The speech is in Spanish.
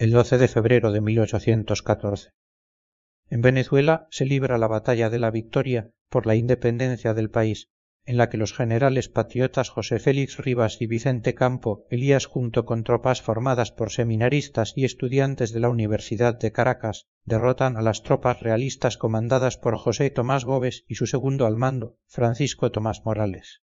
el de febrero de en venezuela se libra la batalla de la victoria por la independencia del país en la que los generales patriotas josé félix rivas y vicente campo elías junto con tropas formadas por seminaristas y estudiantes de la universidad de caracas derrotan a las tropas realistas comandadas por josé tomás gómez y su segundo al mando francisco tomás morales